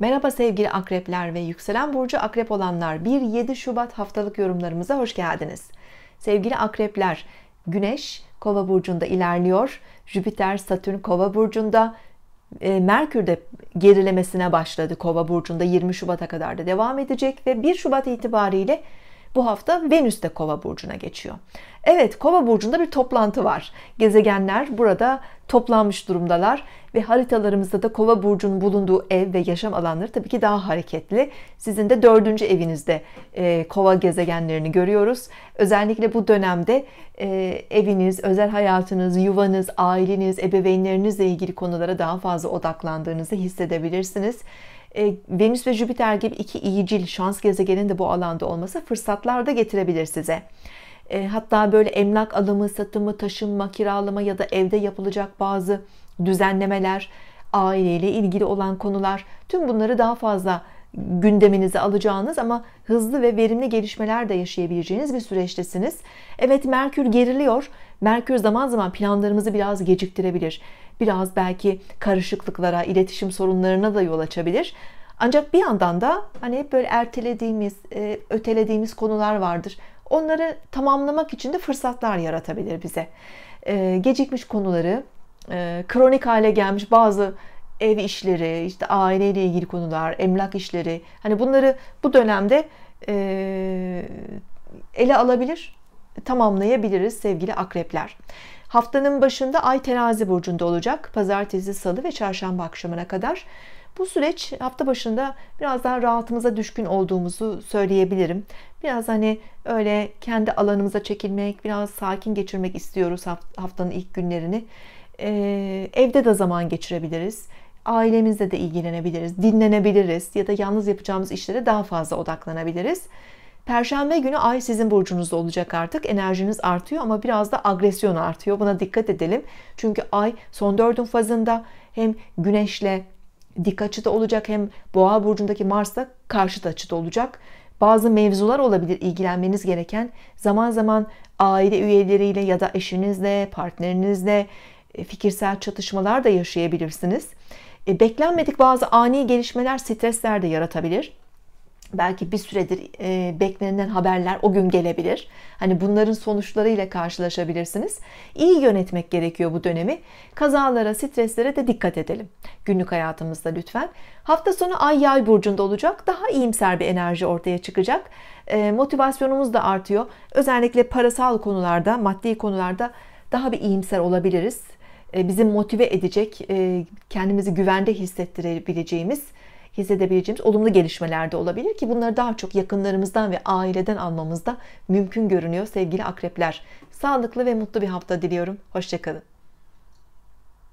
Merhaba sevgili akrepler ve yükselen burcu akrep olanlar 1-7 Şubat haftalık yorumlarımıza hoş geldiniz. Sevgili akrepler, Güneş Kova burcunda ilerliyor. Jüpiter, Satürn Kova burcunda, e, Merkür de gerilemesine başladı Kova burcunda 20 Şubat'a kadar da devam edecek ve 1 Şubat itibariyle bu hafta Venüs de Kova burcuna geçiyor. Evet, Kova burcunda bir toplantı var. Gezegenler burada toplanmış durumdalar ve haritalarımızda da Kova burcunun bulunduğu ev ve yaşam alanları tabii ki daha hareketli. Sizin de dördüncü evinizde e, Kova gezegenlerini görüyoruz. Özellikle bu dönemde e, eviniz, özel hayatınız, yuvanız, aileniz, ebeveynlerinizle ilgili konulara daha fazla odaklandığınızı hissedebilirsiniz. E, Venüs ve Jüpiter gibi iki iyicil şans gezegenin de bu alanda olması fırsatlar da getirebilir size. E, hatta böyle emlak alımı, satımı, taşınma, kiralama ya da evde yapılacak bazı düzenlemeler, aileyle ilgili olan konular tüm bunları daha fazla gündeminize alacağınız ama hızlı ve verimli gelişmeler de yaşayabileceğiniz bir süreçtesiniz. Evet Merkür geriliyor. Merkür zaman zaman planlarımızı biraz geciktirebilir. Biraz belki karışıklıklara, iletişim sorunlarına da yol açabilir. Ancak bir yandan da hani hep böyle ertelediğimiz, e, ötelediğimiz konular vardır. Onları tamamlamak için de fırsatlar yaratabilir bize. E, gecikmiş konuları, e, kronik hale gelmiş bazı ev işleri, işte aileyle ilgili konular, emlak işleri. Hani bunları bu dönemde e, ele alabilir, tamamlayabiliriz sevgili akrepler. Haftanın başında Ay terazi burcunda olacak. Pazartesi, salı ve çarşamba akşamına kadar. Bu süreç hafta başında biraz daha rahatımıza düşkün olduğumuzu söyleyebilirim. Biraz hani öyle kendi alanımıza çekilmek, biraz sakin geçirmek istiyoruz haftanın ilk günlerini. Ee, evde de zaman geçirebiliriz ailemizle de ilgilenebiliriz, dinlenebiliriz ya da yalnız yapacağımız işlere daha fazla odaklanabiliriz. Perşembe günü ay sizin burcunuzda olacak artık. Enerjiniz artıyor ama biraz da agresyon artıyor. Buna dikkat edelim. Çünkü ay son dördün fazında hem güneşle dik açıda olacak hem boğa burcundaki Mars'la karşıt açıda olacak. Bazı mevzular olabilir ilgilenmeniz gereken. Zaman zaman aile üyeleriyle ya da eşinizle, partnerinizle e, fikirsel çatışmalar da yaşayabilirsiniz. E, beklenmedik bazı ani gelişmeler stresler de yaratabilir. Belki bir süredir e, beklenen haberler o gün gelebilir. Hani bunların sonuçlarıyla karşılaşabilirsiniz. İyi yönetmek gerekiyor bu dönemi. Kazalara, streslere de dikkat edelim. Günlük hayatımızda lütfen. Hafta sonu ay yay burcunda olacak. Daha iyimser bir enerji ortaya çıkacak. E, motivasyonumuz da artıyor. Özellikle parasal konularda, maddi konularda daha bir iyimser olabiliriz. E, bizi motive edecek, e, kendimizi güvende hissettirebileceğimiz, hissedebileceğimiz olumlu gelişmeler de olabilir ki bunları daha çok yakınlarımızdan ve aileden almamız da mümkün görünüyor sevgili akrepler. Sağlıklı ve mutlu bir hafta diliyorum. Hoşçakalın.